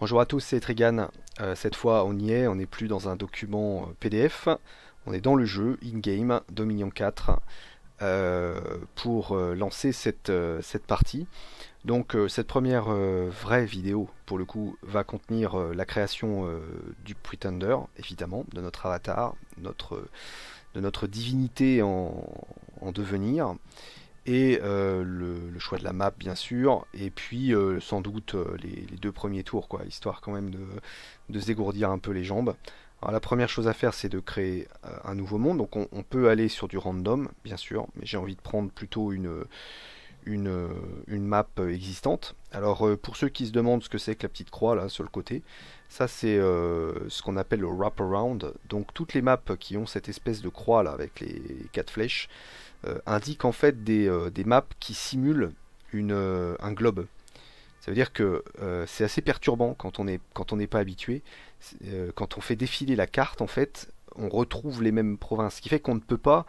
Bonjour à tous, c'est Trigan. Euh, cette fois, on y est, on n'est plus dans un document euh, PDF, on est dans le jeu in-game Dominion 4 euh, pour lancer cette, cette, partie. Donc, cette première vraie vidéo, pour le coup, va contenir la création du Pretender, évidemment, de notre avatar, notre, de notre divinité en devenir et euh, le, choix de la map bien sûr, et puis euh, sans doute euh, les, deux premiers tours, quoi, histoire quand même de, de un peu les jambes. Alors la première chose à faire c'est de créer un nouveau monde, donc on, peut aller sur du random bien sûr, mais j'ai envie de prendre plutôt une, une, une, map existante. Alors pour ceux qui se demandent ce que c'est que la petite croix là sur le côté, ça c'est ce qu'on appelle le around donc toutes les maps qui ont cette espèce de croix là avec les quatre flèches, euh, indique en fait des, euh, des maps qui simulent euh, un globe. Ça veut dire que c'est assez perturbant quand on n'est pas habitué. quand on fait défiler la carte, en fait, on retrouve les mêmes provinces, ce qui fait qu'on ne peut pas.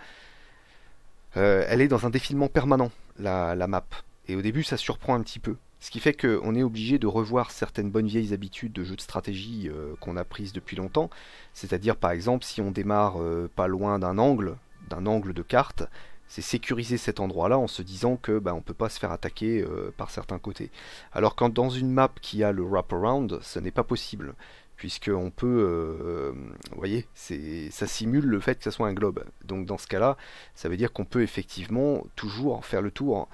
Euh, elle est dans un défilement permanent la, la, map, et au début ça surprend un petit peu. Ce qui fait qu'on est obligé de revoir certaines bonnes vieilles habitudes de jeu de stratégie qu'on a prises depuis longtemps. C'est-à-dire par exemple si on démarre pas loin d'un angle, d'un angle de carte, c'est sécuriser cet endroit-là en se disant que bah, on peut pas se faire attaquer euh, par certains côtés. Alors quand dans une map qui a le wraparound, ce n'est pas possible, puisque on peut, euh, vous voyez, ça simule le fait que ça soit un globe. Donc dans ce cas-là, ça veut dire qu'on peut effectivement toujours faire le tour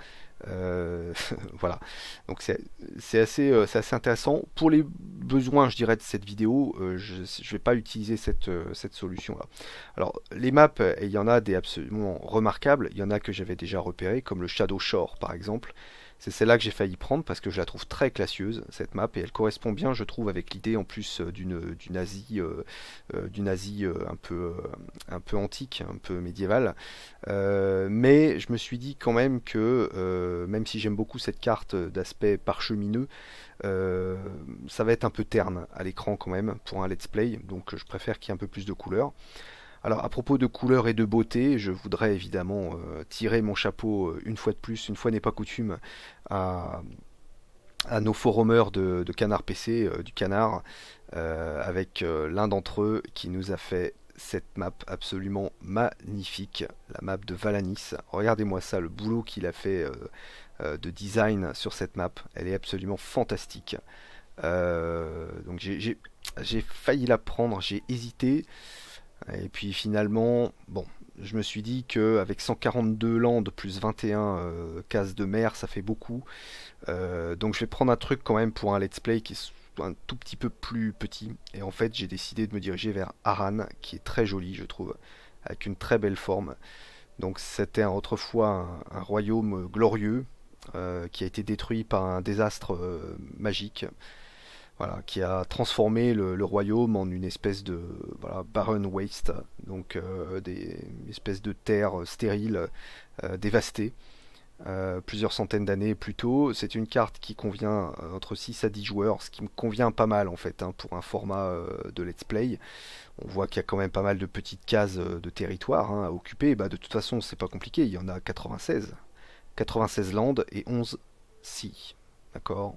euh, voilà. Donc euh, c'est assez, intéressant. Pour les besoins, je dirais, de cette vidéo, euh, je ne vais pas utiliser cette, cette solution-là. Alors, les maps, il y en a des absolument remarquables. Il y en a que j'avais déjà repéré comme le Shadow Shore, par exemple, c'est celle-là que j'ai failli prendre parce que je la trouve très classieuse, cette map, et elle correspond bien, je trouve, avec l'idée en plus euh, euh, d'une Asie, euh, d'une un, peu, un peu antique, un peu médiévale. mais je me suis dit quand même que, même si j'aime beaucoup cette carte d'aspect parchemineux, ça va être un peu terne à l'écran quand même pour un let's play, donc je préfère qu'il y ait un peu plus de couleurs. Alors à propos de couleurs et de beauté, je voudrais évidemment euh, tirer mon chapeau euh, une fois de plus, une fois n'est pas coutume, à, nos forumers de, de Canard PC, euh, du Canard, avec l'un d'entre eux qui nous a fait cette map absolument magnifique, la map de Valanis. Regardez-moi ça, le boulot qu'il a fait de design sur cette map, elle est absolument fantastique. donc j'ai failli la prendre, j'ai hésité. Et puis finalement, bon, je me suis dit qu'avec 142 landes plus 21 euh, cases de mer, ça fait beaucoup. Euh, donc je vais prendre un truc quand même pour un let's play qui est un tout petit peu plus petit. Et en fait, j'ai décidé de me diriger vers Aran, qui est très joli, je trouve, avec une très belle forme. Donc c'était autrefois un, royaume glorieux euh, qui a été détruit par un désastre magique voilà, qui a transformé le, royaume en une espèce de barren waste, donc euh, des espèces de terres stériles euh, dévastées. Euh, plusieurs centaines d'années plus tôt, c'est une carte qui convient entre 6 à 10 joueurs, ce qui me convient pas mal en fait hein, pour un format de let's play. On voit qu'il y a quand même pas mal de petites cases de territoire hein, à occuper. Bah, de toute façon, c'est pas compliqué, il y en a 96. 96 landes et 11 si. D'accord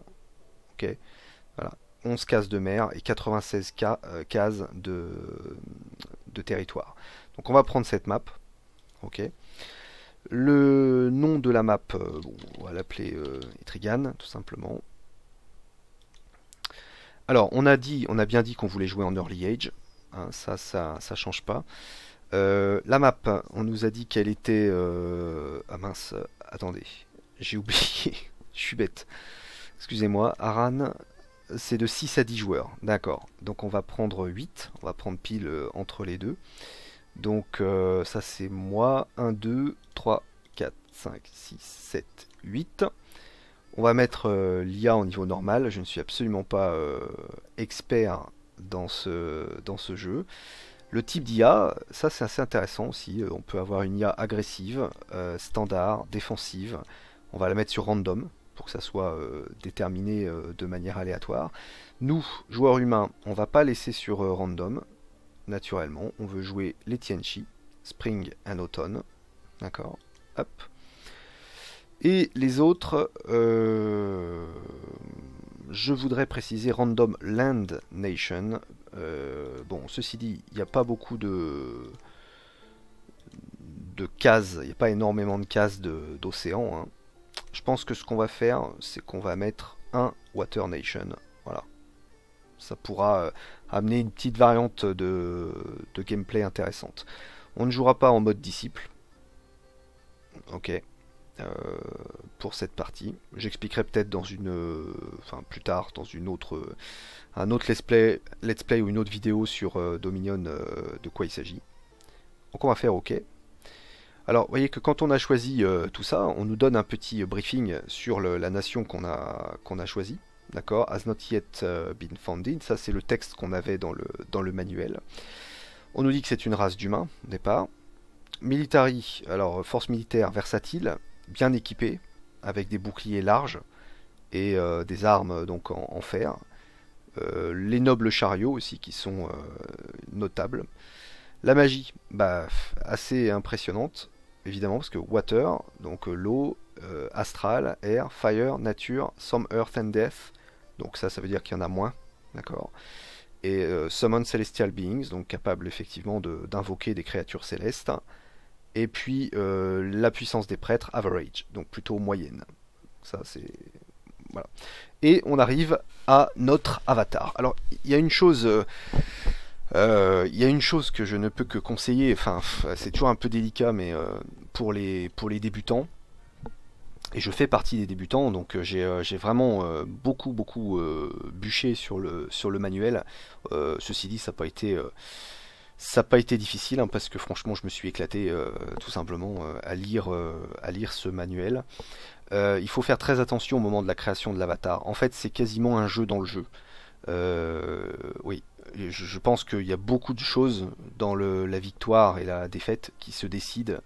Ok 11 cases de mer et 96 euh, cases de, territoire. Donc on va prendre cette map. Ok. Le nom de la map, euh, on va l'appeler euh, Etrigan, tout simplement. Alors, on a, dit, on a bien dit qu'on voulait jouer en Early Age. Hein, ça, ça, ne change pas. la map, on nous a dit qu'elle était... ah mince, attendez, j'ai oublié, je suis bête. Excusez-moi, Aran, c'est de 6 à 10 joueurs. D'accord. Donc on va prendre 8. On va prendre pile euh, entre les deux. Donc euh, ça c'est moi. 1, 2, 3, 4, 5, 6, 7, 8. On va mettre euh, l'IA au niveau normal. Je ne suis absolument pas expert dans ce, dans ce jeu. Le type d'IA, ça c'est assez intéressant aussi. On peut avoir une IA agressive, standard, défensive. On va la mettre sur random pour que ça soit euh, déterminé euh, de manière aléatoire. Nous, joueurs humains, on va pas laisser sur euh, random, naturellement. On veut jouer les Tianchi, Spring and Automne. D'accord Hop. Et les autres, je voudrais préciser Random Land Nation. bon, ceci dit, il n'y a pas beaucoup de de cases, il n'y a pas énormément de cases d'océan. Hein. Je pense que ce qu'on va faire, c'est qu'on va mettre un Water Nation. Voilà. Ça pourra euh, amener une petite variante de, gameplay intéressante. On ne jouera pas en mode disciple. Ok. Euh, pour cette partie. J'expliquerai peut-être dans une. Euh, plus tard, dans une autre. un autre let's play, let's play, ou une autre vidéo sur Dominion de quoi il s'agit. Donc on va faire OK. Alors, vous voyez que quand on a choisi euh, tout ça, on nous donne un petit briefing sur la nation qu'on a, choisie. D'accord Has not yet euh, been founded. Ça, c'est le texte qu'on avait dans le, dans le manuel. On nous dit que c'est une race d'humains, au départ. Military, alors force militaire versatile, bien équipée, avec des boucliers larges et euh, des armes donc en, fer. les nobles chariots aussi qui sont notables. La magie, bah, assez impressionnante évidemment, parce que water, donc euh, l'eau, euh, astral, air, fire, nature, some earth and death, donc ça, ça veut dire qu'il y en a moins, d'accord Et euh, summon celestial beings, donc capable effectivement d'invoquer des créatures célestes. Et puis la puissance des prêtres, average, donc plutôt moyenne. Ça, c'est. Voilà. Et on arrive à notre avatar. Alors, il y a une chose. Il y a une chose que je ne peux que conseiller, enfin c'est toujours un peu délicat, mais pour les, pour les débutants. Et je fais partie des débutants, donc euh, euh, j'ai vraiment euh, beaucoup beaucoup bûché sur le, sur le manuel. ceci dit, ça n'a pas été ça pas été difficile hein, parce que franchement je me suis éclaté tout simplement à, lire, à lire ce manuel. il faut faire très attention au moment de la création de l'avatar. En fait c'est quasiment un jeu dans le jeu. oui, je, pense qu'il y a beaucoup de choses dans le, la victoire et la défaite qui se décident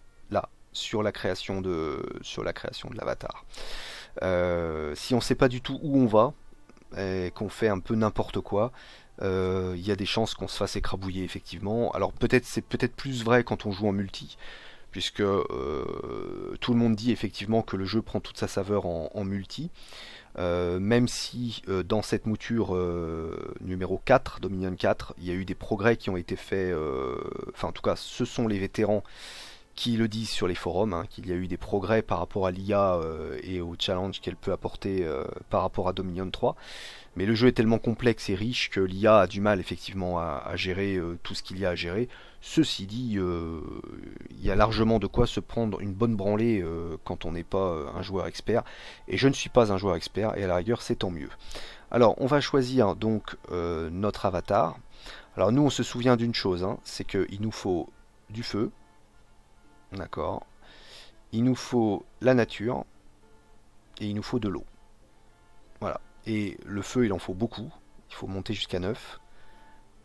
sur la création de, sur la création de l'avatar. Euh, si on ne sait pas du tout où on va et qu'on fait un peu n'importe quoi, euh, il y a des chances qu'on se fasse écrabouiller effectivement. Alors peut-être c'est peut-être plus vrai quand on joue en multi, puisque euh, tout le monde dit effectivement que le jeu prend toute sa saveur en, multi. même si dans cette mouture numéro 4, Dominion 4, il y a eu des progrès qui ont été faits, enfin en tout cas ce sont les vétérans qui le disent sur les forums, hein, qu'il y a eu des progrès par rapport à l'IA euh, et au challenge qu'elle peut apporter euh, par rapport à Dominion 3. Mais le jeu est tellement complexe et riche que l'IA a du mal effectivement à, gérer euh, tout ce qu'il y a à gérer. Ceci dit, il y a largement de quoi se prendre une bonne branlée quand on n'est pas un joueur expert. Et je ne suis pas un joueur expert, et à la rigueur c'est tant mieux. Alors on va choisir donc notre avatar. Alors nous on se souvient d'une chose, hein, c'est qu'il nous faut du feu, D'accord. Il nous faut la nature et il nous faut de l'eau. Voilà. Et le feu, il en faut beaucoup. Il faut monter jusqu'à 9.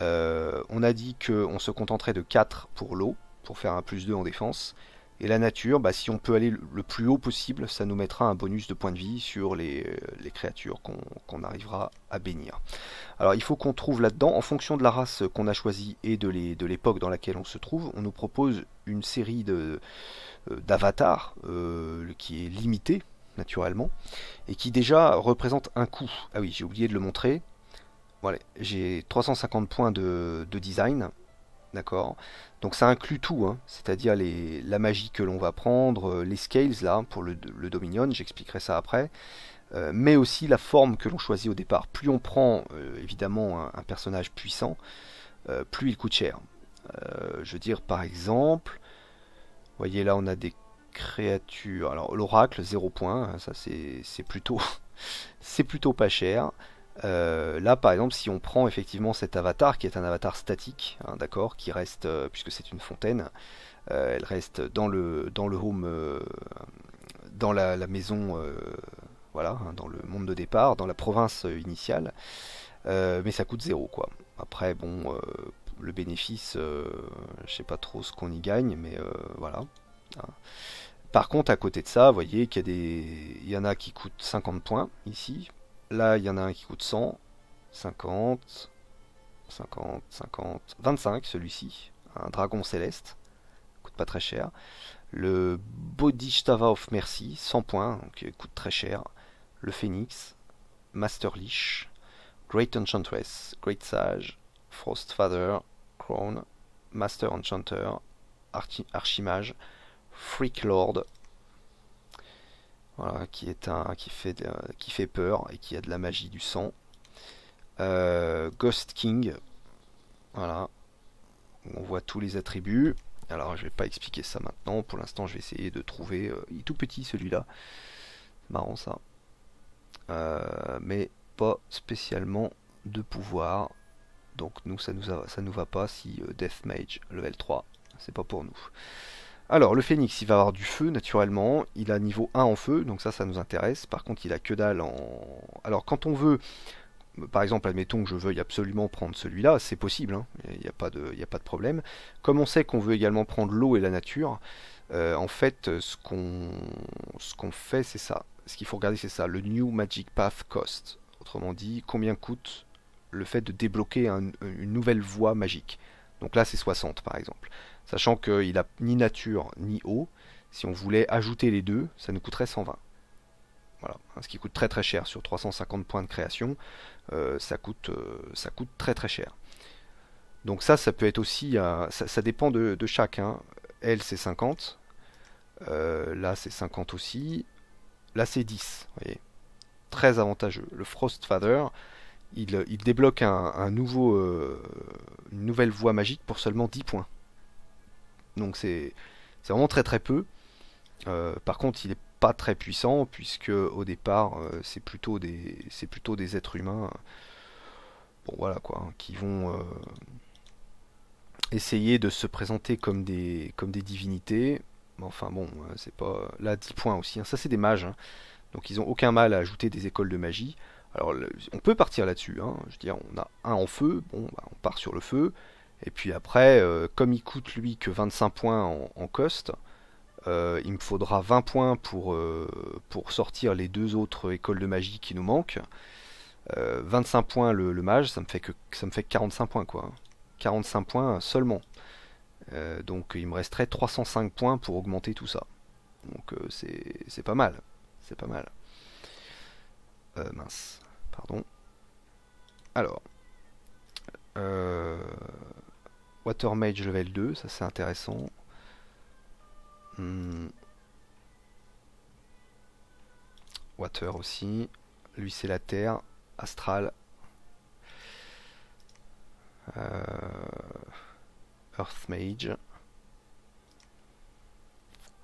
Euh, on a dit qu'on se contenterait de 4 pour l'eau, pour faire un plus 2 en défense. Et la nature, bah, si on peut aller le plus haut possible, ça nous mettra un bonus de points de vie sur les, euh, créatures qu'on arrivera à bénir. Alors il faut qu'on trouve là-dedans, en fonction de la race qu'on a choisie et de l'époque dans laquelle on se trouve, on nous propose une série euh, d'avatars euh, qui est limitée naturellement et qui déjà représente un coût. Ah oui, j'ai oublié de le montrer. Voilà, j'ai 350 points de, de design D'accord Donc ça inclut tout, hein. c'est-à-dire la magie que l'on va prendre, euh, les scales là, pour le, Dominion, j'expliquerai ça après, euh, mais aussi la forme que l'on choisit au départ. Plus on prend euh, évidemment un, personnage puissant, plus il coûte cher. je veux dire par exemple, vous voyez là on a des créatures. Alors l'oracle, 0 points, hein, ça c'est plutôt c'est plutôt pas cher. Euh, là, par exemple, si on prend effectivement cet avatar qui est un avatar statique, hein, d'accord, qui reste, euh, puisque c'est une fontaine, euh, elle reste dans le, dans le home, dans la, maison, voilà, hein, dans le monde de départ, dans la province initiale, mais ça coûte zéro, quoi. Après, bon, le bénéfice, je sais pas trop ce qu'on y gagne, mais voilà. Hein. Par contre, à côté de ça, vous voyez qu'il y, a des... il y en a qui coûtent 50 points ici, Là, il y en a un qui coûte 100, 50, 50, 50, 25 celui-ci. Un dragon céleste, coûte pas très cher. Le Bodhisattva of Mercy, 100 points, qui euh, coûte très cher. Le Phoenix, Master Lich, Great Enchantress, Great Sage, Frostfather, Crown, Master Enchanter, Archimage, Freak Lord, voilà, qui est un qui fait qui fait peur et qui a de la magie du sang. Euh, Ghost King, voilà, on voit tous les attributs. Alors je vais pas expliquer ça maintenant. Pour l'instant, je vais essayer de trouver. Euh, il est tout petit celui-là, marrant ça. Euh, mais pas spécialement de pouvoir. Donc nous, ça nous ça nous va pas si Death Mage level 3, c'est pas pour nous. Alors, le phénix, il va avoir du feu, naturellement. Il a niveau 1 en feu, donc ça, ça nous intéresse. Par contre, il a que dalle en... Alors, quand on veut... Par exemple, admettons que je veuille absolument prendre celui-là, c'est possible, hein. il n'y a, pas de, a pas de problème. Comme on sait qu'on veut également prendre l'eau et la nature, euh, en fait, ce qu'on ce qu'on fait, c'est ça. Ce qu'il faut regarder, c'est ça, le New Magic Path Cost. Autrement dit, combien coûte le fait de débloquer une nouvelle voie magique. Donc là, c'est 60, par exemple sachant qu'il n'a ni nature ni eau. Si on voulait ajouter les deux, ça nous coûterait 120. Voilà, ce qui coûte très très cher sur 350 points de création, euh, ça, coûte, euh, ça coûte très très cher. Donc ça, ça peut être aussi, ça, dépend de, chacun. chaque. Elle hein. c'est 50, euh, là c'est 50 aussi, là c'est 10. Voyez. Très avantageux. Le Frostfather, il, débloque un, nouveau, une nouvelle voie magique pour seulement 10 points. Donc c'est vraiment très très peu. Euh, par contre, il n'est pas très puissant puisque au départ, euh, c'est plutôt des plutôt des êtres humains. Euh, bon voilà quoi, hein, qui vont essayer de se présenter comme des comme des divinités. Enfin bon, c'est pas là 10 points aussi. Hein. Ça c'est des mages. Hein. Donc ils ont aucun mal à ajouter des écoles de magie. Alors on peut partir là-dessus. Je veux dire, on a un en feu. Bon, bah, on part sur le feu. Et puis après, euh, comme il coûte lui que 25 points en, cost, euh, il me faudra 20 points pour, euh, pour, sortir les deux autres écoles de magie qui nous manquent. 25 points le, mage, ça me fait que ça me fait 45 points quoi. 45 points seulement. donc il me resterait 305 points pour augmenter tout ça. Donc c'est pas mal. C'est pas mal. mince. Pardon. Alors. Euh, Water Mage level 2, ça c'est intéressant. Hmm. Water aussi. Lui c'est la Terre. Astral. Euh, Earth Mage.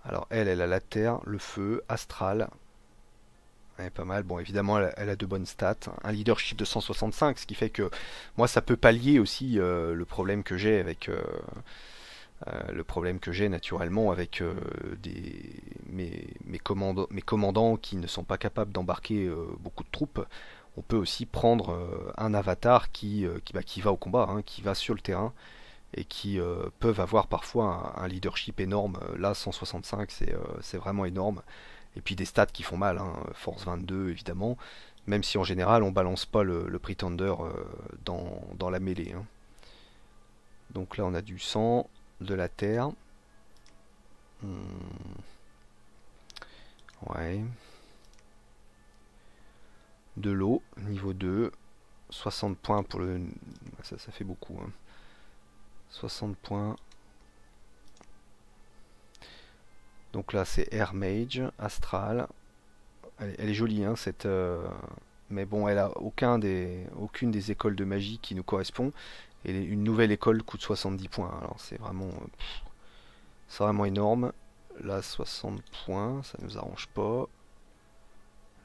Alors elle, elle a la Terre, le feu, Astral, pas mal. Bon, évidemment, elle, a de bonnes stats. Hein. Un leadership de 165, ce qui fait que moi, ça peut pallier aussi euh, le problème que j'ai avec. Euh, euh, le problème que j'ai naturellement avec des, mes, commandants, mes, commandants qui ne sont pas capables d'embarquer beaucoup de troupes, on peut aussi prendre un avatar qui, bah, qui, va au combat, hein, qui va sur le terrain, et qui peuvent avoir parfois un, leadership énorme. Là, 165, c'est vraiment énorme. Et puis des stats qui font mal, hein. force 22 évidemment, même si en général on balance pas le, Pretender euh, dans, la mêlée. Hein. Donc là on a du sang, de la terre. Hmm. Ouais. De l'eau, niveau 2. 60 points pour le... Ça, ça fait beaucoup. 60 hein. points Donc là, c'est Air Mage, Astral. Elle, est jolie, hein, cette, euh, mais bon, elle a aucun des, aucune des écoles de magie qui nous correspond. Et une nouvelle école coûte 70 points. Alors c'est vraiment, euh, c'est vraiment énorme. Là, 60 points, ça nous arrange pas.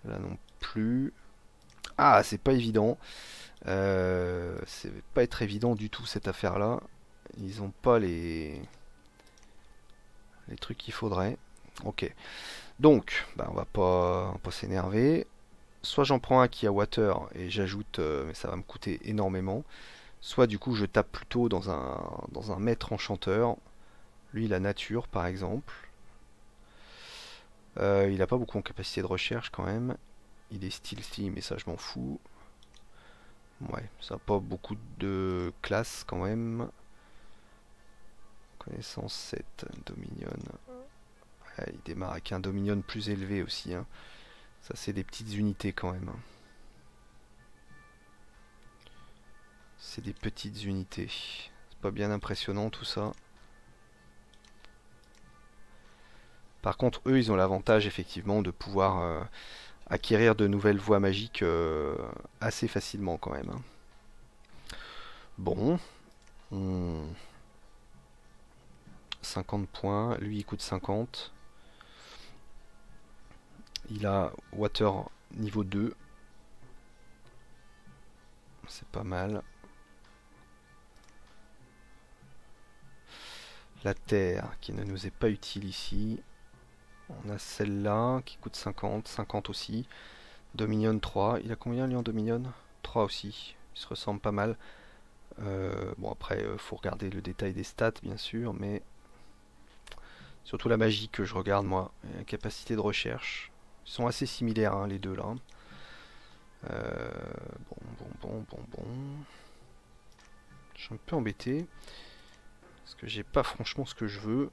Là non plus. Ah, c'est pas évident. Euh, c'est pas être évident du tout cette affaire-là. Ils ont pas les les trucs qu'il faudrait. Ok. Donc, bah, on va pas, s'énerver. Soit j'en prends un qui a water et j'ajoute, euh, mais ça va me coûter énormément. Soit du coup je tape plutôt dans un, dans un maître enchanteur. Lui la nature par exemple. Euh, il n'a pas beaucoup en capacité de recherche quand même. Il est stealthy mais ça je m'en fous. Ouais, ça n'a pas beaucoup de classe quand même. 107 Dominion. il démarre avec un Dominion plus élevé aussi. Hein. Ça, c'est des petites unités quand même. Hein. C'est des petites unités. C'est pas bien impressionnant tout ça. Par contre, eux, ils ont l'avantage effectivement de pouvoir euh, acquérir de nouvelles voies magiques euh, assez facilement quand même. Hein. Bon. 50 points, lui il coûte 50. Il a Water niveau 2. C'est pas mal. La terre qui ne nous est pas utile ici. On a celle-là qui coûte 50, 50 aussi. Dominion 3. Il a combien lui en Dominion 3 aussi. Il se ressemble pas mal. Euh, bon après, euh, faut regarder le détail des stats bien sûr, mais Surtout la magie que je regarde, moi. La capacité de recherche. Ils sont assez similaires, les deux, là. bon, bon, bon, bon, bon. Je suis un peu embêté. Parce que j'ai pas franchement ce que je veux.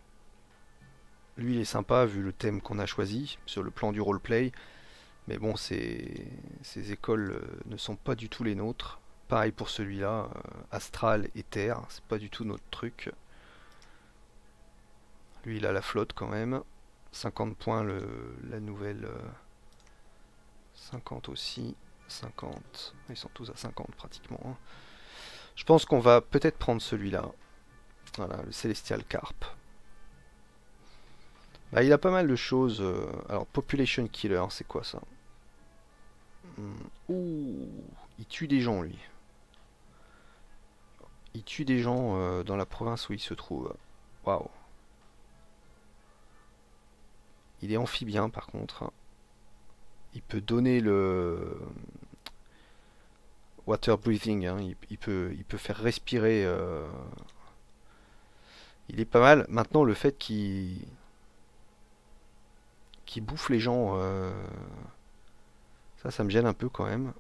Lui, il est sympa, vu le thème qu'on a choisi, sur le plan du roleplay. Mais bon, ces, ces écoles ne sont pas du tout les nôtres. Pareil pour celui-là, Astral et Terre, c'est pas du tout notre truc. Lui, il a la flotte quand même. 50 points, le, la nouvelle... 50 euh, aussi. 50. Ils sont tous à 50 pratiquement. Hein. Je pense qu'on va peut-être prendre celui-là. Voilà, le Celestial Carp. Bah, il a pas mal de choses. Euh, alors, Population Killer, c'est quoi ça hmm. Ouh, il tue des gens, lui. Il tue des gens euh, dans la province où il se trouve. Waouh. Il est amphibien par contre. Il peut donner le water breathing. Hein. Il, peut, il peut faire respirer. Euh, il est pas mal. Maintenant, le fait qu'il bouffe les gens. Euh, ça, ça me gêne un peu quand même.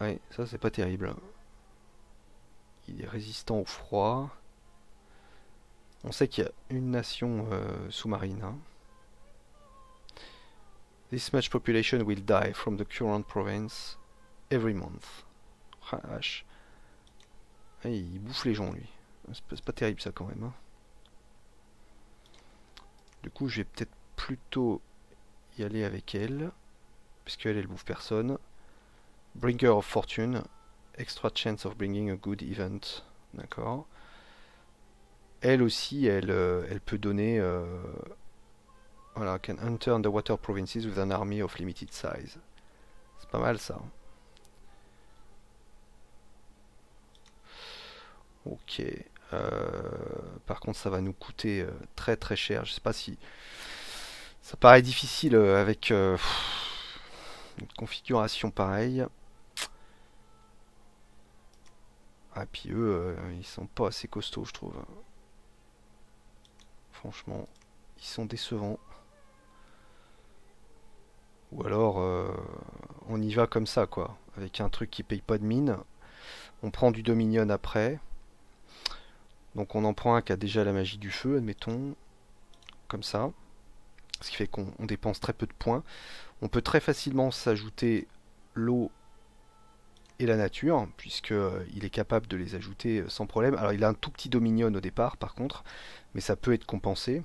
Oui, ça c'est pas terrible. Il est résistant au froid. On sait qu'il y a une nation euh, sous-marine. Hein. This much population will die from the current province every month. Ah, il bouffe les gens, lui. C'est pas terrible, ça, quand même. Hein. Du coup, je vais peut-être plutôt y aller avec elle. Puisqu'elle, elle bouffe personne. Bringer of fortune. Extra chance of bringing a good event. D'accord elle aussi, elle, euh, elle peut donner. Euh, voilà, can enter underwater provinces with an army of limited size. C'est pas mal ça. Ok. Euh, par contre, ça va nous coûter très très cher. Je sais pas si ça paraît difficile avec une configuration pareille. Ah, puis eux, ils sont pas assez costauds, je trouve franchement, ils sont décevants. Ou alors, euh, on y va comme ça, quoi. Avec un truc qui paye pas de mine. On prend du Dominion après. Donc on en prend un qui a déjà la magie du feu, admettons. Comme ça. Ce qui fait qu'on dépense très peu de points. On peut très facilement s'ajouter l'eau et la nature, puisqu'il euh, est capable de les ajouter euh, sans problème. Alors il a un tout petit dominion au départ par contre, mais ça peut être compensé.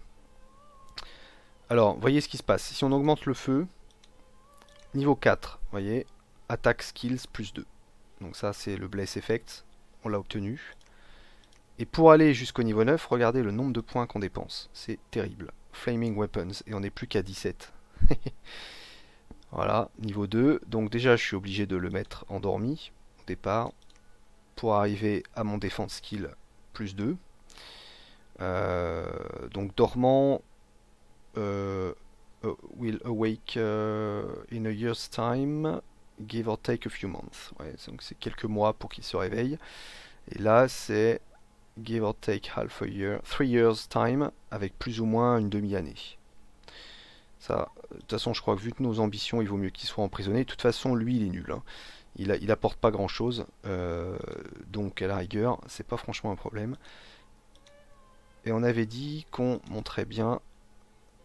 Alors voyez ce qui se passe, si on augmente le feu, niveau 4, voyez, attaque skills plus 2. Donc ça c'est le bless effect, on l'a obtenu. Et pour aller jusqu'au niveau 9, regardez le nombre de points qu'on dépense, c'est terrible. Flaming Weapons, et on n'est plus qu'à 17. Voilà, niveau 2. Donc déjà, je suis obligé de le mettre endormi au départ pour arriver à mon défense skill plus 2. Euh, donc dormant euh, will awake euh, in a year's time, give or take a few months. donc c'est quelques mois pour qu'il se réveille. Et là, c'est give or take half a year, three years time, avec plus ou moins une demi-année. Ça, de toute façon, je crois que vu que nos ambitions, il vaut mieux qu'il soit emprisonné. De toute façon, lui, il est nul. Hein. Il, apporte pas grand chose. Euh, donc, à la rigueur, c'est pas franchement un problème. Et on avait dit qu'on montrait bien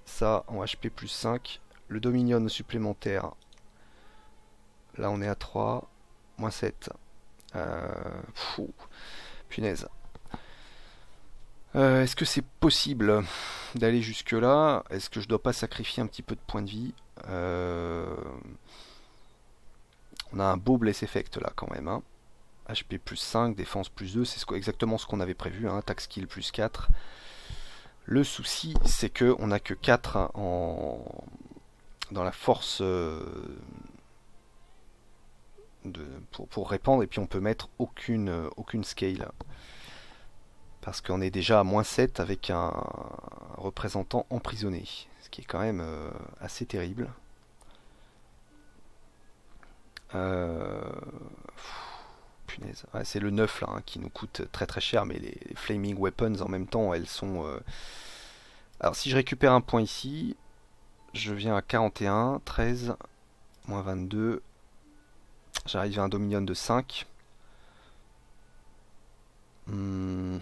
ça en HP plus 5. Le Dominion supplémentaire. Là, on est à 3. Moins 7. Euh, punaise. Euh, est-ce que c'est possible d'aller jusque-là Est-ce que je dois pas sacrifier un petit peu de points de vie euh, On a un beau bless effect là quand même. HP hein. plus 5, défense plus 2, c'est exactement ce qu'on avait prévu. Hein. Attack skill plus 4. Le souci, c'est que on n'a que 4 en... dans la force euh, pour, pour, répandre, et puis on peut mettre aucune, aucune scale parce qu'on est déjà à moins 7 avec un représentant emprisonné, ce qui est quand même euh, assez terrible. Euh, punaise, c'est le 9 là hein, qui nous coûte très très cher, mais les, Flaming Weapons en même temps elles sont... Euh, Alors si je récupère un point ici, je viens à 41, 13, moins 22, j'arrive à un Dominion de 5. Hmm.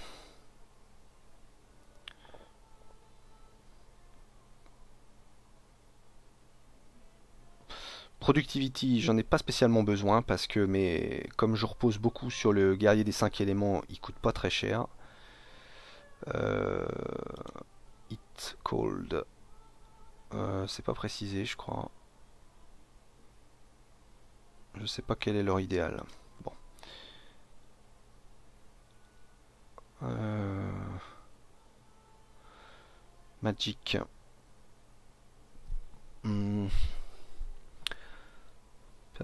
Productivity, j'en ai pas spécialement besoin parce que mais comme je repose beaucoup sur le guerrier des cinq éléments, il coûte pas très cher. Euh, cold. Euh, c'est pas précisé je crois. Je sais pas quel est leur idéal. Bon. Euh, magic. Hmm.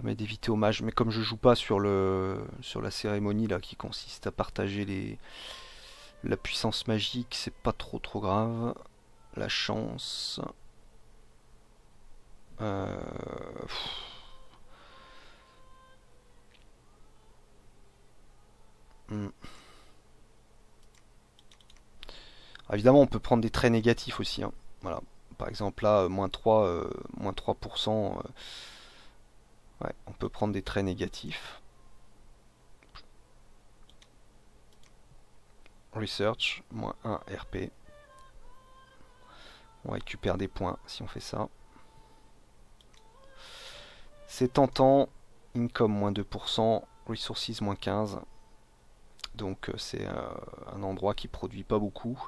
Mais d'éviter hommage. Mais comme je joue pas sur, le, sur la cérémonie là qui consiste à partager les, la puissance magique, c'est pas trop trop grave. La chance. Euh, hmm. ah, évidemment, on peut prendre des traits négatifs aussi. Hein. Voilà. Par exemple, là, 3, euh, moins 3%. Ouais, on peut prendre des traits négatifs. Research, moins 1 RP. On récupère des points si on fait ça. C'est tentant, income moins 2%, resources moins 15. Donc euh, c'est euh, un endroit qui produit pas beaucoup.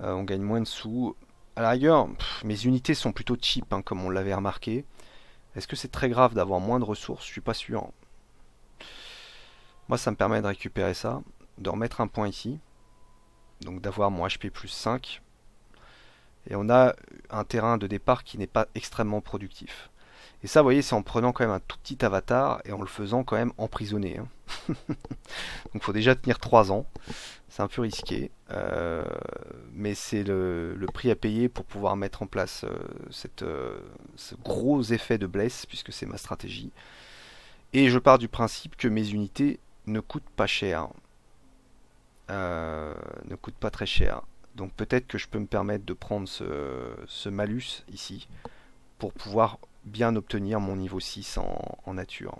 Euh, on gagne moins de sous. À la mes unités sont plutôt cheap, hein, comme on l'avait remarqué. Est-ce que c'est très grave d'avoir moins de ressources Je suis pas sûr. Moi, ça me permet de récupérer ça, de remettre un point ici. Donc d'avoir mon HP plus 5. Et on a un terrain de départ qui n'est pas extrêmement productif. Et ça, vous voyez, c'est en prenant quand même un tout petit avatar et en le faisant quand même emprisonner. Hein. Donc, il faut déjà tenir 3 ans. C'est un peu risqué. Euh, mais c'est le, prix à payer pour pouvoir mettre en place euh, euh, ce gros effet de blesse, puisque c'est ma stratégie. Et je pars du principe que mes unités ne coûtent pas cher. ne coûtent pas très cher. Donc peut-être que je peux me permettre de prendre ce malus ici pour pouvoir bien obtenir mon niveau 6 en, nature.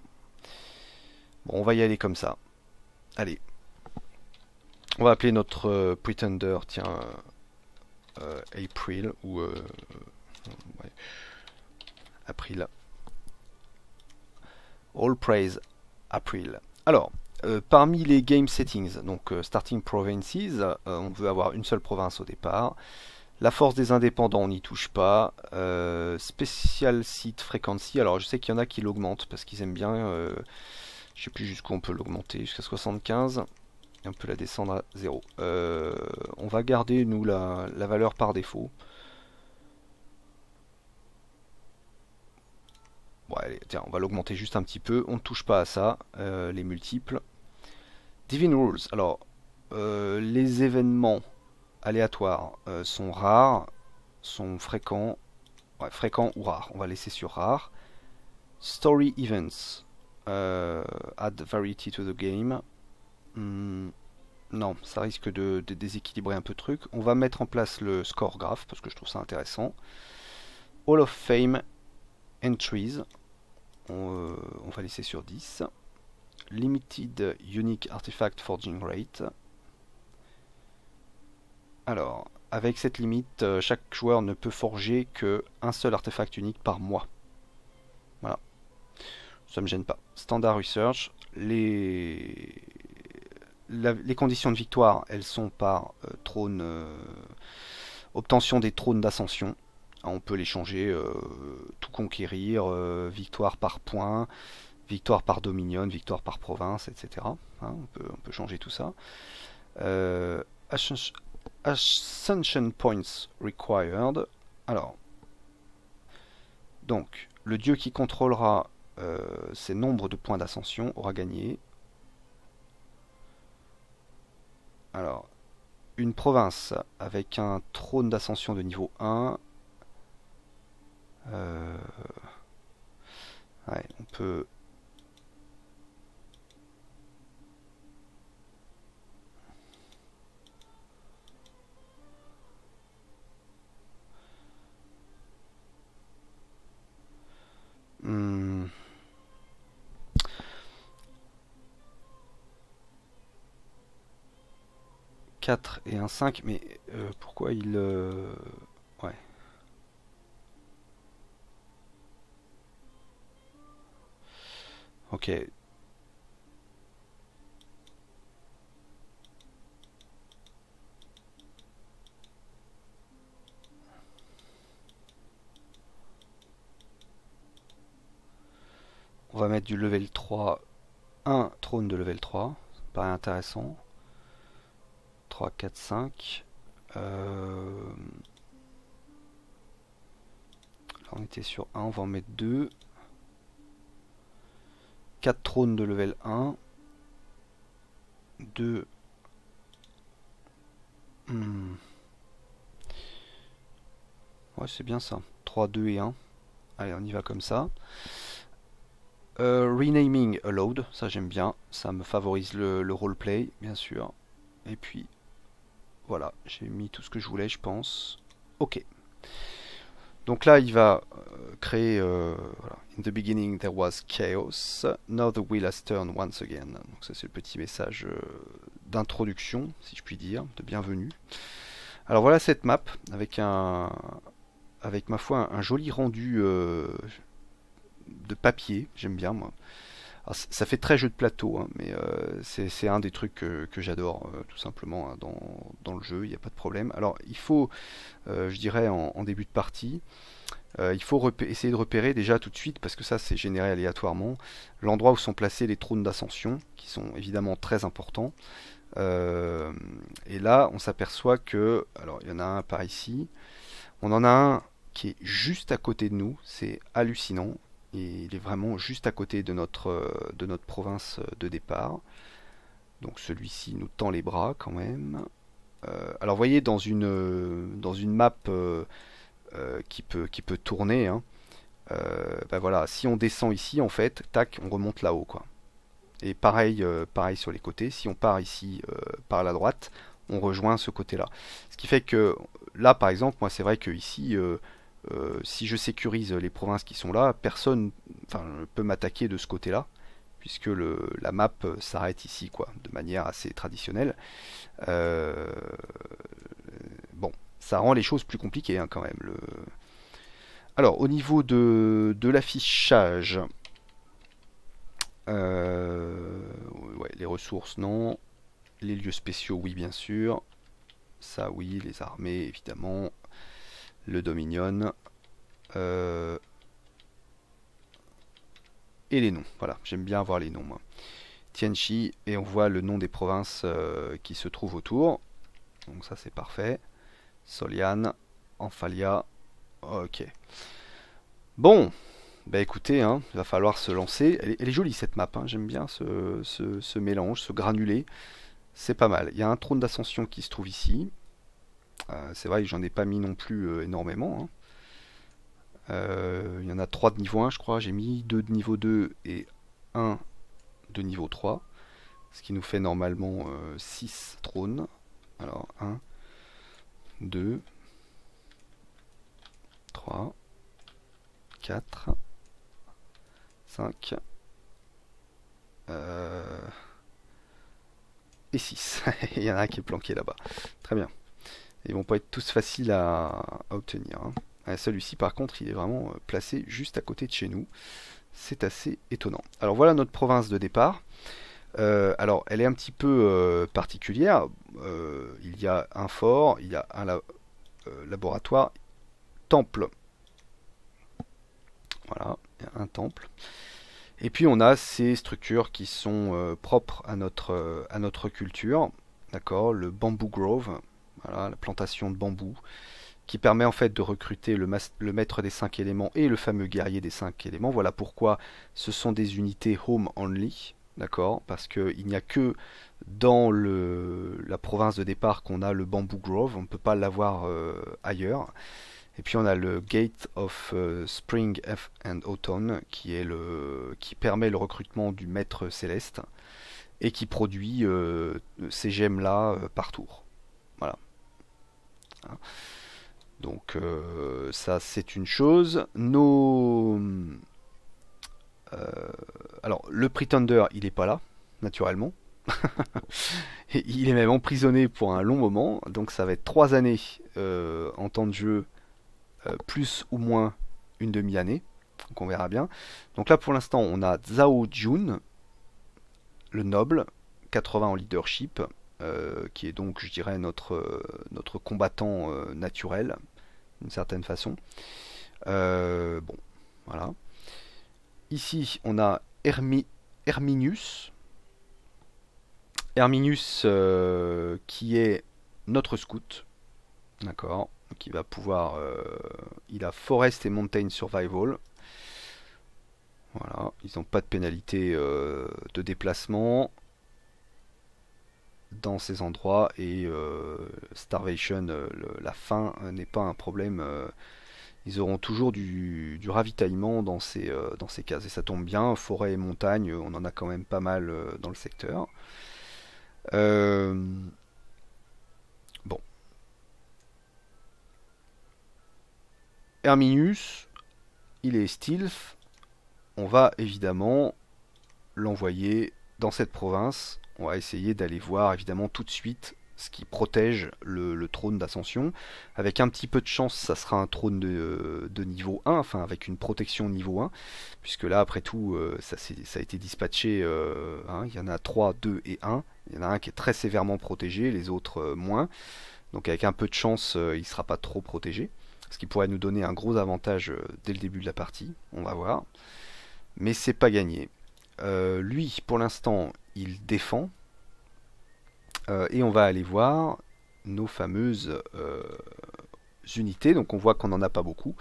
Bon, on va y aller comme ça. Allez. On va appeler notre euh, Pretender, tiens, euh, April, ou... Euh, April. All praise April. Alors, parmi les game settings, donc starting provinces, on veut avoir une seule province au départ. La force des indépendants, on n'y touche pas. Special euh, spécial site frequency, alors je sais qu'il y en a qui l'augmentent parce qu'ils aiment bien. Je euh, je sais plus jusqu'où on peut l'augmenter, jusqu'à 75. Et on peut la descendre à 0. Euh, on va garder, nous, la, la valeur par défaut. Bon, allez, tiens, on va l'augmenter juste un petit peu. On ne touche pas à ça, les multiples. Divine Rules. Alors, les événements aléatoires euh, sont rares, sont fréquents, fréquents ou rares. On va laisser sur rares. Story events. Euh, add variety to the game. Hmm, non, ça risque de, déséquilibrer un peu le truc. On va mettre en place le score graph parce que je trouve ça intéressant. Hall of Fame entries. On, euh, on va laisser sur 10. Limited Unique Artifact Forging Rate. Alors, avec cette limite, euh, chaque joueur ne peut forger qu'un seul artefact unique par mois. Voilà. Ça me gêne pas. Standard Research, les, conditions de victoire, elles sont par euh, trône... Euh, obtention des trônes d'ascension. Hein, on peut les changer, tout conquérir, victoire par point, victoire par dominion, victoire par province, etc. Hein, on, peut, changer tout ça. Ascension Points Required. Alors, donc, le dieu qui contrôlera euh, ces nombres de points d'ascension aura gagné. Alors, une province avec un trône d'ascension de niveau 1. Euh, ouais, on peut 4 hmm. et un 5 mais euh, pourquoi il euh, ouais ok On va mettre du level 3, un trône de level 3, ça paraît intéressant. 3, 4, 5. on était sur 1, on va en mettre 2. 4 trônes de level 1. 2. Hmm. Ouais, c'est bien ça. 3, 2 et 1. Allez, on y va comme ça. Euh, renaming a load, ça j'aime bien, ça me favorise le, le roleplay, bien sûr. Et puis, voilà, j'ai mis tout ce que je voulais, je pense. Ok. Donc là, il va euh, créer... Euh, voilà. In the beginning, there was chaos. Now the wheel has turned once again. Donc ça, c'est le petit message d'introduction, si je puis dire, de bienvenue. Alors voilà cette map, avec un... Avec ma foi, un, joli rendu de papier, j'aime bien moi. ça fait très jeu de plateau, hein, mais euh, c'est un des trucs que, j'adore, euh, tout simplement, hein, dans, le jeu, il n'y a pas de problème. Alors, il faut, euh, je dirais, en, en, début de partie, il faut essayer de repérer déjà tout de suite, parce que ça, c'est généré aléatoirement, l'endroit où sont placés les trônes d'ascension, qui sont évidemment très importants. et là, on s'aperçoit que, alors, il y en a un par ici, on en a un qui est juste à côté de nous, c'est hallucinant. Et il est vraiment juste à côté de notre, euh, de notre province de départ. Donc celui-ci nous tend les bras quand même. Euh, alors vous voyez dans une, euh, dans une map qui, peut, qui peut tourner, hein, ben voilà, si on descend ici en fait, tac, on remonte là-haut quoi. Et pareil, pareil sur les côtés, si on part ici par la droite, on rejoint ce côté-là. Ce qui fait que là par exemple, moi c'est vrai que ici euh, si je sécurise les provinces qui sont là, personne ne peut m'attaquer de ce côté-là, puisque la map s'arrête ici, quoi, de manière assez traditionnelle. Euh, bon, ça rend les choses plus compliquées hein, quand même. Alors, au niveau de, l'affichage, euh, les ressources, non. Les lieux spéciaux, oui, bien sûr. Ça, oui. Les armées, évidemment le Dominion euh, et les noms. Voilà, j'aime bien avoir les noms moi. Tianxi et on voit le nom des provinces euh, qui se trouvent autour. Donc ça c'est parfait. Solian, Amphalia, ok. Bon, bah écoutez, hein, il va falloir se lancer. Elle est, jolie cette map, hein. j'aime bien ce, ce mélange, ce granulé. C'est pas mal. Il y a un trône d'ascension qui se trouve ici. Euh, c'est vrai que j'en ai pas mis non plus euh, énormément. Hein. Euh, il y en a 3 de niveau 1 je crois, j'ai mis 2 de niveau 2 et 1 de niveau 3. Ce qui nous fait normalement 6 trônes. Alors 1, 2, 3, 4, 5 et 6. Il y en a un qui est planqué là-bas. Très bien ils vont pas être tous faciles à, obtenir. Hein. Euh, celui-ci, par contre, il est vraiment euh, placé juste à côté de chez nous. C'est assez étonnant. Alors voilà notre province de départ. Euh, alors, elle est un petit peu particulière. il y a un fort, il y a un la laboratoire, temple. Voilà, un temple. Et puis on a ces structures qui sont propres à notre, à notre culture. D'accord, le bamboo grove, voilà, la plantation de bambou, qui permet en fait de recruter le, maître des cinq éléments et le fameux guerrier des cinq éléments. Voilà pourquoi ce sont des unités home only, d'accord Parce qu'il n'y a que dans le, la province de départ qu'on a le bamboo grove, on ne peut pas l'avoir euh, ailleurs. Et puis on a le Gate of euh, Spring and Autumn qui, est le, qui permet le recrutement du maître céleste et qui produit euh, ces gemmes là par tour. Voilà. Hein. Donc euh, ça c'est une chose. Nos... Euh, alors le Pretender il n'est pas là, naturellement. il est même emprisonné pour un long moment, donc ça va être 3 années euh, en temps de jeu, plus ou moins une demi-année. Donc on verra bien. Donc là pour l'instant on a Zhao Jun, le noble, 80 en leadership, euh, qui est donc, je dirais, notre, euh, notre combattant euh, naturel, d'une certaine façon. bon, voilà. Ici, on a Hermi Herminius. Herminius qui est notre scout. D'accord. Qui va pouvoir. il a Forest et Mountain Survival. Voilà. Ils n'ont pas de pénalité de déplacement dans ces endroits et euh, Starvation, euh, la faim euh, n'est pas un problème. ils auront toujours du, ravitaillement dans ces, dans ces cases et ça tombe bien. Forêt et montagne, on en a quand même pas mal dans le secteur. bon. Herminus, il est stealth. On va évidemment l'envoyer dans cette province on va essayer d'aller voir évidemment tout de suite ce qui protège le, trône d'ascension. Avec un petit peu de chance, ça sera un trône de, euh, niveau 1, enfin avec une protection niveau 1, puisque là, après tout, euh, ça, ça a été dispatché, euh, hein, il y en a 3, 2 et 1. Il y en a un qui est très sévèrement protégé, les autres moins. Donc avec un peu de chance, il ne sera pas trop protégé, ce qui pourrait nous donner un gros avantage dès le début de la partie, on va voir. Mais c'est pas gagné. lui, pour l'instant, il défend. Euh, et on va aller voir nos fameuses euh, unités. Donc on voit qu'on n'en a pas beaucoup.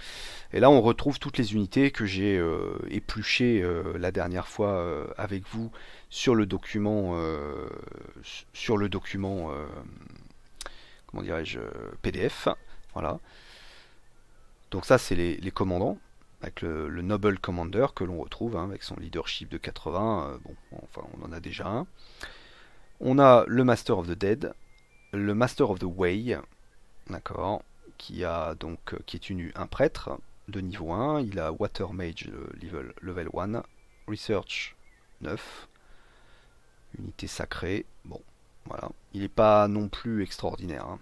Et là on retrouve toutes les unités que j'ai euh, épluchées la dernière fois avec vous sur le document sur le document comment dirais-je PDF. Voilà. Donc ça c'est les, commandants avec le, Noble Commander que l'on retrouve hein, avec son leadership de 80. Euh, bon, enfin, on en a déjà un. On a le Master of the Dead, le Master of the Way, d'accord, qui a donc euh, qui est un prêtre de niveau 1. Il a Water Mage level, level 1, Research 9, unité sacrée. Bon, voilà. Il n'est pas non plus extraordinaire. Hein.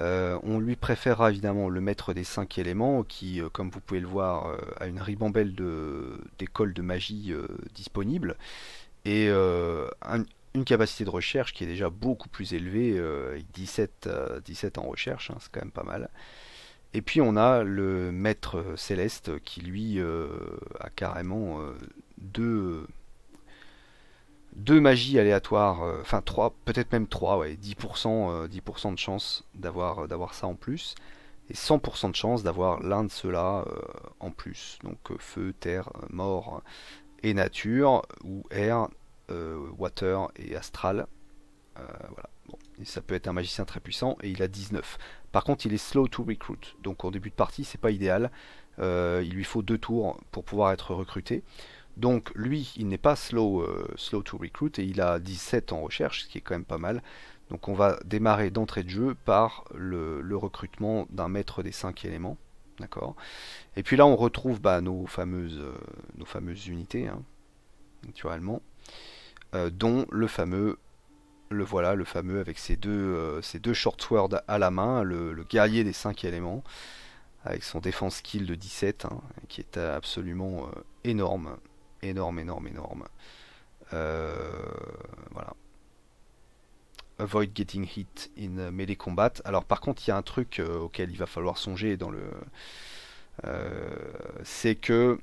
Euh, on lui préférera évidemment le maître des cinq éléments qui, euh, comme vous pouvez le voir, euh, a une ribambelle d'écoles de, magie disponibles et une capacité de recherche qui est déjà beaucoup plus élevée, avec 17, en recherche, hein, c'est quand même pas mal. Et puis on a le maître céleste qui lui a carrément deux deux magies aléatoires, euh, enfin trois, peut-être même trois, ouais, 10%, 10 euh, de chance d'avoir euh, d'avoir ça en plus, et 100% de chance d'avoir l'un de ceux-là en plus. Donc feu, terre, mort et nature, ou air, water et astral. voilà. Bon. ça peut être un magicien très puissant, et il a 19. Par contre, il est slow to recruit, donc au début de partie, c'est pas idéal. il lui faut deux tours pour pouvoir être recruté. Donc lui, il n'est pas slow, euh, slow to recruit et il a 17 en recherche, ce qui est quand même pas mal. Donc on va démarrer d'entrée de jeu par le, recrutement d'un maître des 5 éléments. D'accord Et puis là, on retrouve bah, nos, fameuses, euh, nos fameuses unités, hein, naturellement, euh, dont le fameux, le voilà, le fameux avec ses deux, deux short swords à la main, le, guerrier des 5 éléments, avec son défense kill de 17, hein, qui est absolument énorme énorme, énorme, énorme. Euh, voilà. Avoid getting hit in melee combat. Alors par contre, il y a un truc euh, auquel il va falloir songer dans le, euh, c'est que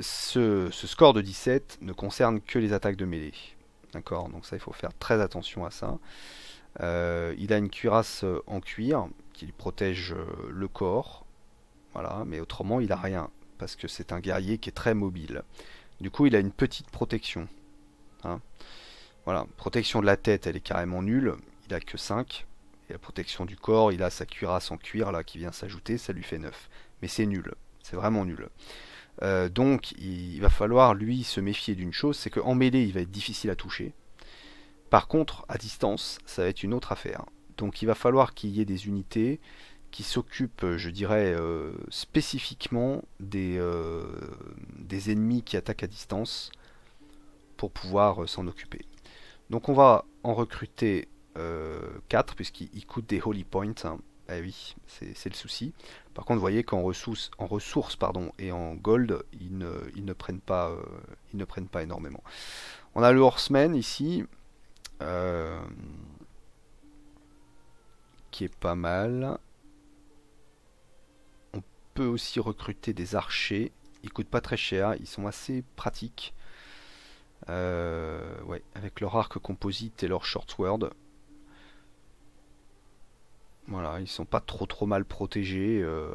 ce, score de 17 ne concerne que les attaques de mêlée. D'accord, donc ça il faut faire très attention à ça. il a une cuirasse en cuir qui protège le corps, voilà, mais autrement il n'a rien parce que c'est un guerrier qui est très mobile. Du coup, il a une petite protection. Hein. voilà, protection de la tête, elle est carrément nulle, il a que 5. Et la protection du corps, il a sa cuirasse en cuir là qui vient s'ajouter, ça lui fait 9. Mais c'est nul, c'est vraiment nul. Euh, donc il va falloir lui se méfier d'une chose, c'est qu'en mêlée il va être difficile à toucher. Par contre, à distance, ça va être une autre affaire. Donc il va falloir qu'il y ait des unités qui s'occupe, euh, je dirais, euh, spécifiquement des, euh, des ennemis qui attaquent à distance pour pouvoir s'en occuper. Donc on va en recruter 4 puisqu'ils coûtent des holy points. Hein. Eh oui, c'est le souci. Par contre, vous voyez qu'en ressources, en ressources pardon, et en gold, ils ne, prennent pas, ils ne prennent pas énormément. On a le horseman ici, qui est pas mal peut aussi recruter des archers. Ils coûtent pas très cher, ils sont assez pratiques. Euh, ouais, avec leur arc composite et leur short word. Voilà, ils sont pas trop trop mal protégés. Euh,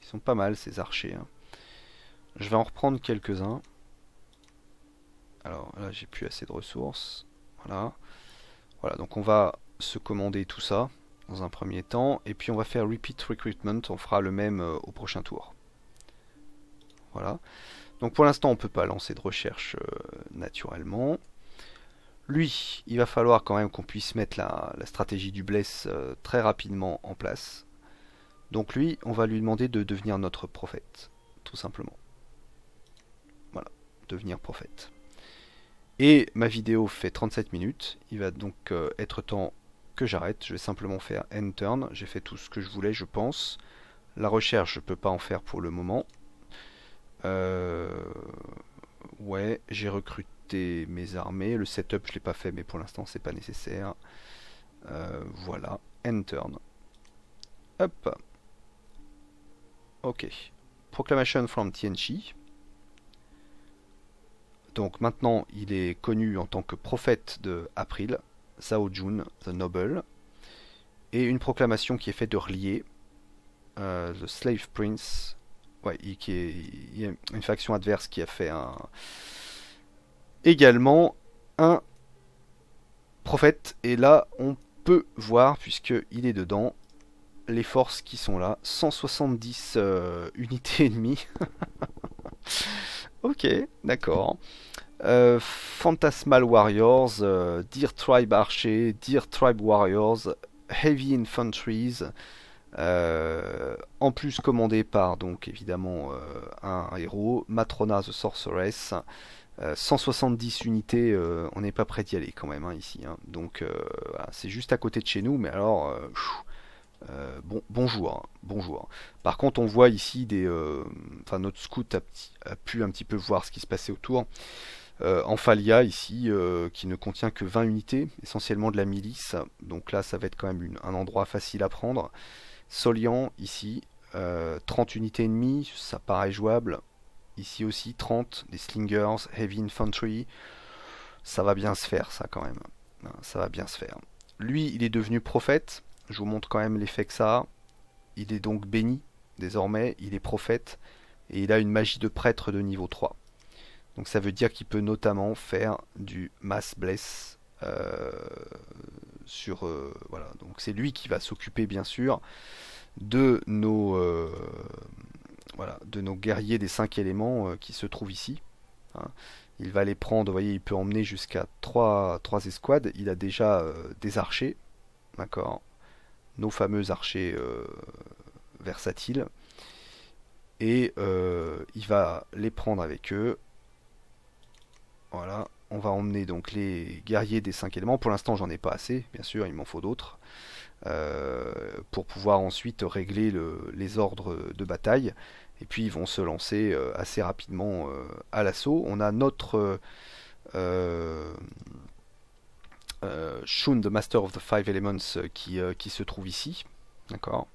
ils sont pas mal ces archers. Hein. Je vais en reprendre quelques-uns. Alors là, j'ai plus assez de ressources. Voilà. Voilà, donc on va se commander tout ça dans un premier temps. Et puis on va faire Repeat Recruitment, on fera le même euh, au prochain tour. Voilà. Donc pour l'instant on ne peut pas lancer de recherche euh, naturellement. Lui, il va falloir quand même qu'on puisse mettre la, stratégie du bless euh, très rapidement en place. Donc lui, on va lui demander de devenir notre prophète, tout simplement. Voilà, devenir prophète. Et ma vidéo fait 37 minutes, il va donc être temps que j'arrête. Je vais simplement faire end turn. J'ai fait tout ce que je voulais, je pense. La recherche, je ne peux pas en faire pour le moment. Euh, ouais, j'ai recruté mes armées. Le setup, je l'ai pas fait, mais pour l'instant, c'est pas nécessaire. Euh, voilà, end turn. Hop. Ok. Proclamation from Tianchi. Donc maintenant, il est connu en tant que prophète de April. Sao Jun, The Noble, et une proclamation qui est faite de relier euh, The Slave Prince, ouais, qui est, une faction adverse qui a fait un... également un prophète, et là on peut voir, puisqu'il est dedans, les forces qui sont là, 170 euh, unités ennemies. ok, d'accord. Euh, Phantasmal Warriors, euh, Deer Dear Tribe Archer, Dear Tribe Warriors, Heavy Infantries, euh, en plus commandé par donc évidemment un héros, Matrona the Sorceress. 170 unités, on n'est pas prêt d'y aller quand même hein, ici. Hein. Donc c'est juste à côté de chez nous, mais alors bon, bonjour, hein, bonjour. Par contre, on voit ici des. Enfin, notre scout a, pu un petit peu voir ce qui se passait autour. Amphalia euh, ici, euh, qui ne contient que 20 unités, essentiellement de la milice, donc là ça va être quand même un endroit facile à prendre. Solian ici, 30 euh, unités ennemies, ça paraît jouable. Ici aussi 30, des Slingers, Heavy Infantry, ça va bien se faire ça quand même. Hein, ça va bien se faire. Lui, il est devenu prophète, je vous montre quand même l'effet que ça a. Il est donc béni, désormais, il est prophète, et il a une magie de prêtre de niveau 3. Donc ça veut dire qu'il peut notamment faire du mass bless euh, sur euh, voilà. Donc c'est lui qui va s'occuper bien sûr de nos euh, voilà de nos guerriers des cinq éléments qui se trouvent ici. Hein. Il va les prendre, vous voyez, il peut emmener jusqu'à 3, 3 escouades. Il a déjà des archers, d'accord Nos fameux archers versatiles. Et il va les prendre avec eux. Voilà, on va emmener donc les guerriers des 5 éléments. Pour l'instant, j'en ai pas assez, bien sûr, il m'en faut d'autres. Euh, pour pouvoir ensuite régler les ordres de bataille. Et puis ils vont se lancer euh, assez rapidement euh, à l'assaut. On a notre Shun, the Master of the Five Elements, qui, qui se trouve ici. D'accord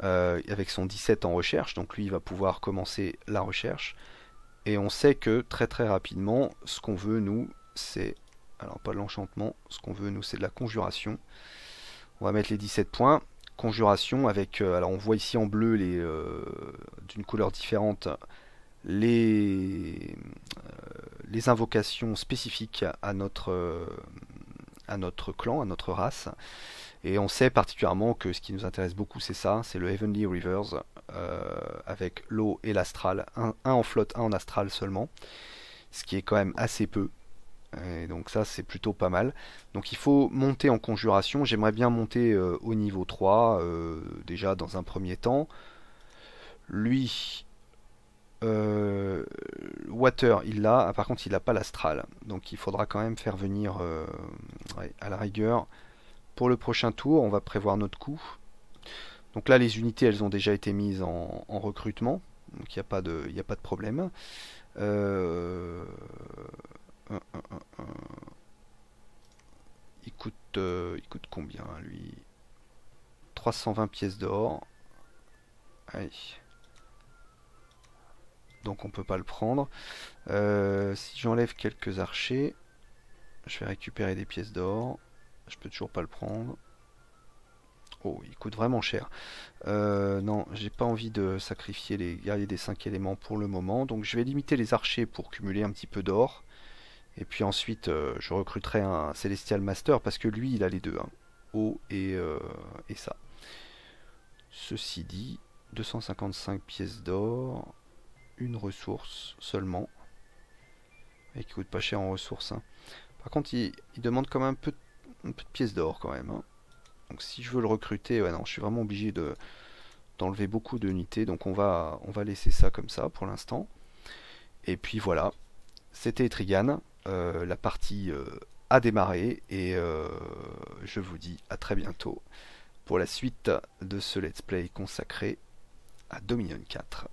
Avec son 17 en recherche. Donc lui, il va pouvoir commencer la recherche. Et on sait que très très rapidement, ce qu'on veut nous, c'est... Alors pas de l'enchantement, ce qu'on veut nous, c'est de la conjuration. On va mettre les 17 points. Conjuration avec... Euh, alors on voit ici en bleu, les euh, d'une couleur différente, les, euh, les invocations spécifiques à notre, à notre clan, à notre race. Et on sait particulièrement que ce qui nous intéresse beaucoup, c'est ça, c'est le Heavenly Rivers, euh, avec l'eau et l'astral. Un, en flotte, un en astral seulement. Ce qui est quand même assez peu. Et donc ça c'est plutôt pas mal. Donc il faut monter en conjuration. J'aimerais bien monter euh, au niveau 3 euh, déjà dans un premier temps. Lui, Water il l'a, ah, par contre il n'a pas l'astral. Donc il faudra quand même faire venir à la rigueur. Pour le prochain tour on va prévoir notre coup. Donc là, les unités, elles ont déjà été mises en, recrutement, donc il n'y a, pas de, a pas de problème. Euh, euh, il, coûte, combien, lui 320 pièces d'or. Donc on peut pas le prendre. Euh, si j'enlève quelques archers, je vais récupérer des pièces d'or. Je peux toujours pas le prendre. Oh, il coûte vraiment cher. Euh, non, j'ai pas envie de sacrifier les guerriers des 5 éléments pour le moment. Donc je vais limiter les archers pour cumuler un petit peu d'or. Et puis ensuite, euh, je recruterai un Celestial Master parce que lui, il a les deux. Hein. Euh, et, ça. Ceci dit, 255 pièces d'or, une ressource seulement. Et qui coûte pas cher en ressources. Hein. Par contre, il, demande quand même un peu, de pièces d'or quand même. Hein. Donc si je veux le recruter, je suis vraiment obligé d'enlever beaucoup d'unités. Donc on va, on va laisser ça comme ça pour l'instant. Et puis voilà, c'était Trigan, euh, la partie euh, a démarré et euh, je vous dis à très bientôt pour la suite de ce let's play consacré à Dominion 4.